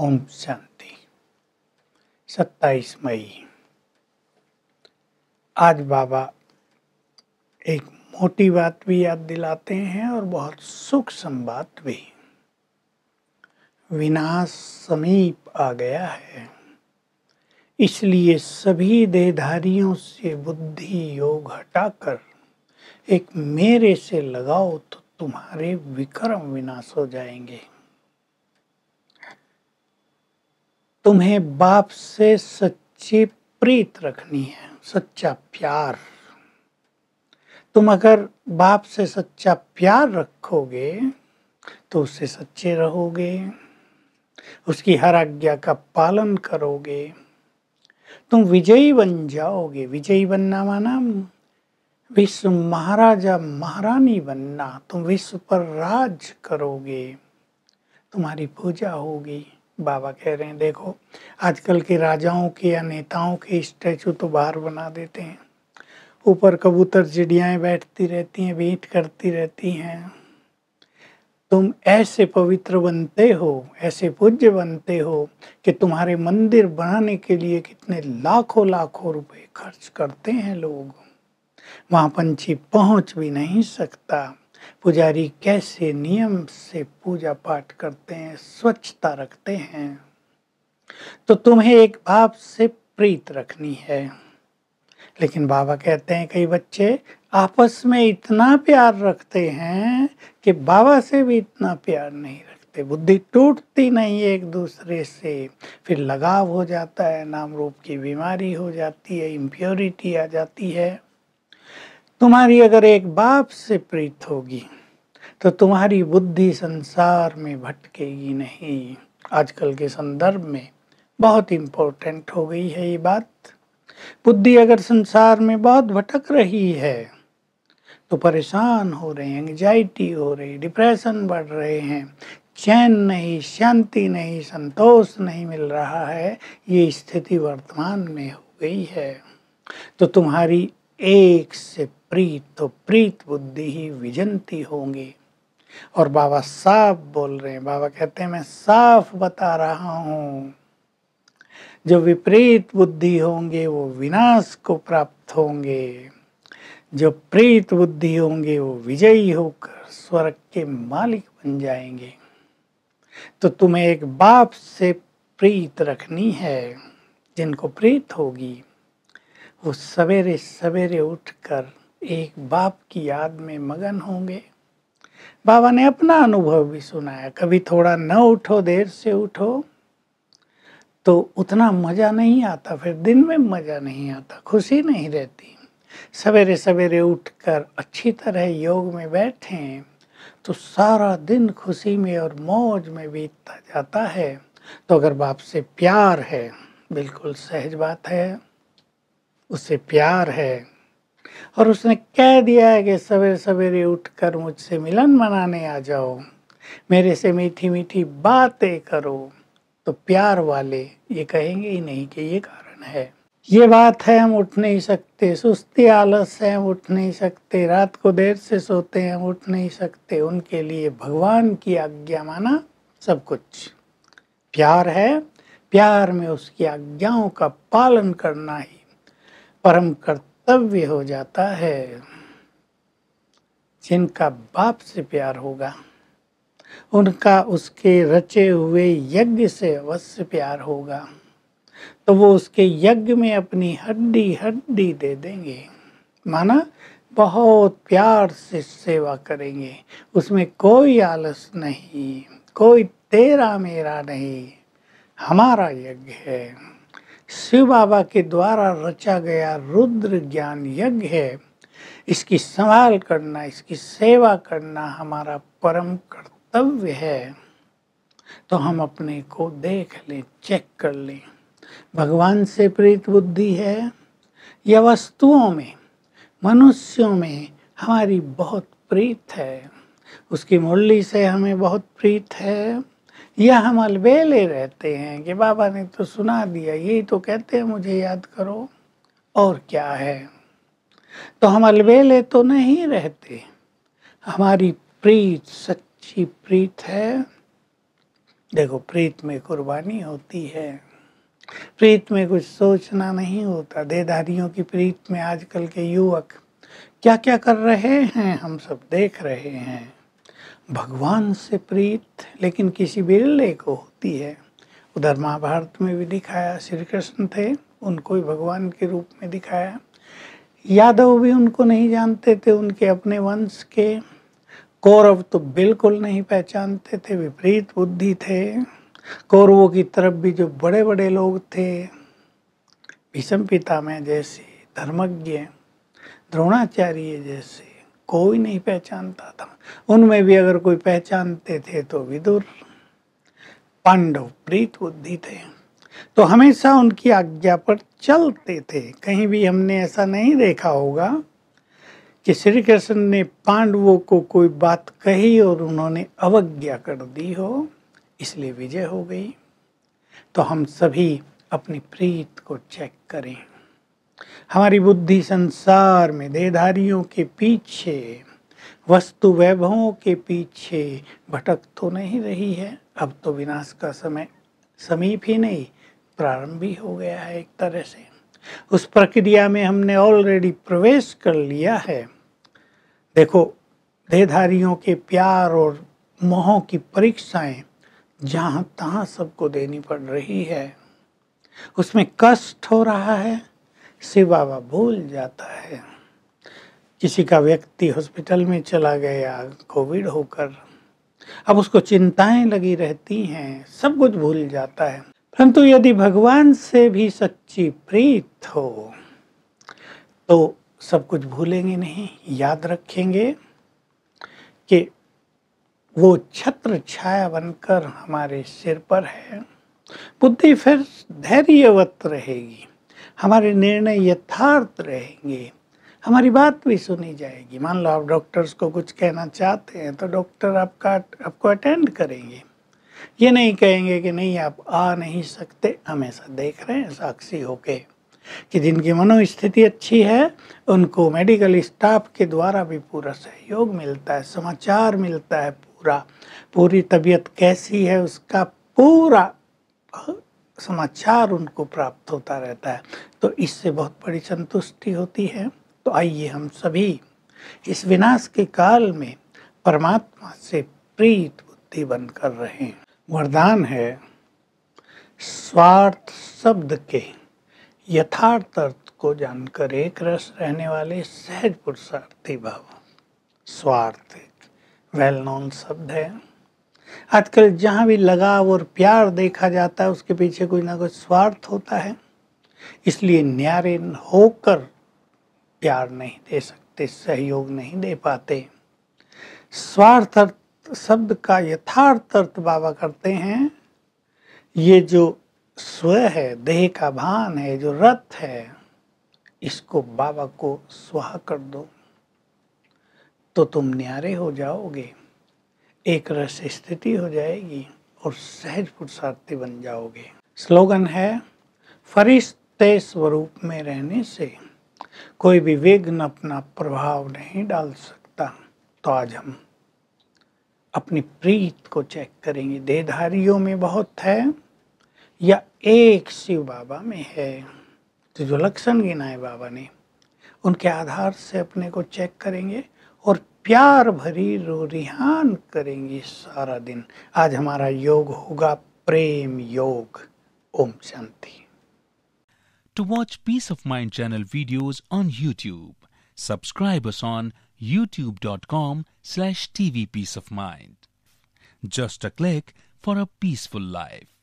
ओम शांति 27 मई आज बाबा एक मोटी बात भी याद दिलाते हैं और बहुत सुख संवाद भी विनाश समीप आ गया है इसलिए सभी देहधारियों से बुद्धि योग हटाकर एक मेरे से लगाओ तो तुम्हारे विक्रम विनाश हो जाएंगे तुम्हें बाप से सच्ची प्रीत रखनी है सच्चा प्यार तुम अगर बाप से सच्चा प्यार रखोगे तो उससे सच्चे रहोगे उसकी हर आज्ञा का पालन करोगे तुम विजयी बन जाओगे विजयी बनना माना विश्व महाराजा महारानी बनना तुम विश्व पर राज करोगे तुम्हारी पूजा होगी बाबा कह रहे हैं देखो आजकल के राजाओं के या नेताओं के स्टैचू तो बाहर बना देते हैं ऊपर कबूतर चिड़ियाएँ बैठती रहती हैं वेट करती रहती हैं तुम ऐसे पवित्र बनते हो ऐसे पूज्य बनते हो कि तुम्हारे मंदिर बनाने के लिए कितने लाखों लाखों रुपए खर्च करते हैं लोग वहाँ पंछी पहुँच भी नहीं सकता पुजारी कैसे नियम से पूजा पाठ करते हैं स्वच्छता रखते हैं तो तुम्हें एक बाप से प्रीत रखनी है लेकिन बाबा कहते हैं कई बच्चे आपस में इतना प्यार रखते हैं कि बाबा से भी इतना प्यार नहीं रखते बुद्धि टूटती नहीं एक दूसरे से फिर लगाव हो जाता है नाम रूप की बीमारी हो जाती है इम्प्योरिटी आ जाती है तुम्हारी अगर एक बाप से प्रीत होगी तो तुम्हारी बुद्धि संसार में भटकेगी नहीं आजकल के संदर्भ में बहुत इम्पोर्टेंट हो गई है ये बात बुद्धि अगर संसार में बहुत भटक रही है तो परेशान हो रहे हैं एंगजाइटी हो रही डिप्रेशन बढ़ रहे हैं चैन नहीं शांति नहीं संतोष नहीं मिल रहा है ये स्थिति वर्तमान में हो गई है तो तुम्हारी एक से प्रीत तो प्रीत बुद्धि ही विजंती होंगी और बाबा साफ बोल रहे हैं बाबा कहते हैं मैं साफ बता रहा हूं जो विपरीत बुद्धि होंगे वो विनाश को प्राप्त होंगे जो प्रीत बुद्धि होंगे वो विजयी होकर स्वर्ग के मालिक बन जाएंगे तो तुम्हें एक बाप से प्रीत रखनी है जिनको प्रीत होगी वो सवेरे सवेरे उठकर एक बाप की याद में मगन होंगे बाबा ने अपना अनुभव भी सुनाया कभी थोड़ा न उठो देर से उठो तो उतना मज़ा नहीं आता फिर दिन में मज़ा नहीं आता खुशी नहीं रहती सवेरे सवेरे उठकर अच्छी तरह योग में बैठें तो सारा दिन खुशी में और मौज में बीतता जाता है तो अगर बाप से प्यार है बिल्कुल सहज बात है उससे प्यार है और उसने कह दिया है कि सवेरे सवेरे उठकर मुझसे मिलन मनाने आ जाओ मेरे से मीठी मीठी बातें करो तो प्यार वाले ये कहेंगे ही नहीं कि ये कारण है ये बात है हम उठ नहीं सकते सुस्ती आलस से हम उठ नहीं सकते रात को देर से सोते हैं उठ नहीं सकते उनके लिए भगवान की आज्ञा माना सब कुछ प्यार है प्यार में उसकी आज्ञाओं का पालन करना ही परम कर्तव्य कर्तव्य हो जाता है जिनका बाप से प्यार होगा उनका उसके रचे हुए यज्ञ से अवश्य प्यार होगा तो वो उसके यज्ञ में अपनी हड्डी हड्डी दे देंगे माना बहुत प्यार से सेवा करेंगे उसमें कोई आलस नहीं कोई तेरा मेरा नहीं हमारा यज्ञ है शिव बाबा के द्वारा रचा गया रुद्र ज्ञान यज्ञ है इसकी संभाल करना इसकी सेवा करना हमारा परम कर्तव्य है तो हम अपने को देख लें चेक कर लें भगवान से प्रीत बुद्धि है या वस्तुओं में मनुष्यों में हमारी बहुत प्रीत है उसकी मुरली से हमें बहुत प्रीत है या हम अलबेले रहते हैं कि बाबा ने तो सुना दिया यही तो कहते हैं मुझे याद करो और क्या है तो हम अलबेले तो नहीं रहते हमारी प्रीत सच्ची प्रीत है देखो प्रीत में कुर्बानी होती है प्रीत में कुछ सोचना नहीं होता देदारियों की प्रीत में आजकल के युवक क्या क्या कर रहे हैं हम सब देख रहे हैं भगवान से प्रीत लेकिन किसी बिरले को होती है उधर महाभारत में भी दिखाया श्री कृष्ण थे उनको भी भगवान के रूप में दिखाया यादव भी उनको नहीं जानते थे उनके अपने वंश के कौरव तो बिल्कुल नहीं पहचानते थे विपरीत बुद्धि थे कौरवों की तरफ भी जो बड़े बड़े लोग थे भीष्म पितामह जैसे धर्मज्ञ द्रोणाचार्य जैसे कोई नहीं पहचानता था उनमें भी अगर कोई पहचानते थे तो विदुर पांडव प्रीत बुद्धि थे तो हमेशा उनकी आज्ञा पर चलते थे कहीं भी हमने ऐसा नहीं देखा होगा कि श्री कृष्ण ने पांडवों को कोई बात कही और उन्होंने अवज्ञा कर दी हो इसलिए विजय हो गई तो हम सभी अपनी प्रीत को चेक करें हमारी बुद्धि संसार में देधारियों के पीछे वस्तु वैभवों के पीछे भटक तो नहीं रही है अब तो विनाश का समय समीप ही नहीं प्रारंभ भी हो गया है एक तरह से उस प्रक्रिया में हमने ऑलरेडी प्रवेश कर लिया है देखो देधारियों के प्यार और मोहों की परीक्षाएं जहां तहां सबको देनी पड़ रही है उसमें कष्ट हो रहा है शिव बाबा भूल जाता है किसी का व्यक्ति हॉस्पिटल में चला गया कोविड होकर अब उसको चिंताएं लगी रहती हैं सब कुछ भूल जाता है परंतु यदि भगवान से भी सच्ची प्रीत हो तो सब कुछ भूलेंगे नहीं याद रखेंगे कि वो छत्र छाया बनकर हमारे सिर पर है बुद्धि फिर धैर्यवत रहेगी हमारे निर्णय यथार्थ रहेंगे हमारी बात भी सुनी जाएगी मान लो आप डॉक्टर्स को कुछ कहना चाहते हैं तो डॉक्टर आपका आपको अटेंड करेंगे ये नहीं कहेंगे कि नहीं आप आ नहीं सकते हमेशा देख रहे हैं साक्षी होके कि जिनकी मनोस्थिति अच्छी है उनको मेडिकल स्टाफ के द्वारा भी पूरा सहयोग मिलता है समाचार मिलता है पूरा पूरी तबीयत कैसी है उसका पूरा समाचार उनको प्राप्त होता रहता है तो इससे बहुत बड़ी संतुष्टि होती है तो आइए हम सभी इस विनाश के काल में परमात्मा से प्रीत बुद्धि कर रहे वरदान है स्वार्थ शब्द के यथार्थ अर्थ को जानकर एक रस रहने वाले सहज पुरुषार्थी भाव स्वार्थ वेल नोन शब्द है आजकल जहाँ भी लगाव और प्यार देखा जाता है उसके पीछे कोई ना कोई स्वार्थ होता है इसलिए न्यारे होकर प्यार नहीं दे सकते सहयोग नहीं दे पाते स्वार्थ अर्थ शब्द का यथार्थ अर्थ बाबा करते हैं ये जो स्व है देह का भान है जो रथ है इसको बाबा को स्वाहा कर दो तो तुम न्यारे हो जाओगे एक रस स्थिति हो जाएगी और सहज पुरुषार्थी बन जाओगे स्लोगन है फरिश्ते स्वरूप में रहने से कोई भी विघ्न अपना प्रभाव नहीं डाल सकता तो आज हम अपनी प्रीत को चेक करेंगे देहधारियों में बहुत है या एक शिव बाबा में है तो जो लक्षण गिनाए बाबा ने उनके आधार से अपने को चेक करेंगे और प्यार भरी रो रिहान करेंगी सारा दिन आज हमारा योग होगा प्रेम योग ओम शांति to watch peace of mind channel videos on YouTube subscribe on YouTube dot com slash TV peace of mind just a click for a peaceful life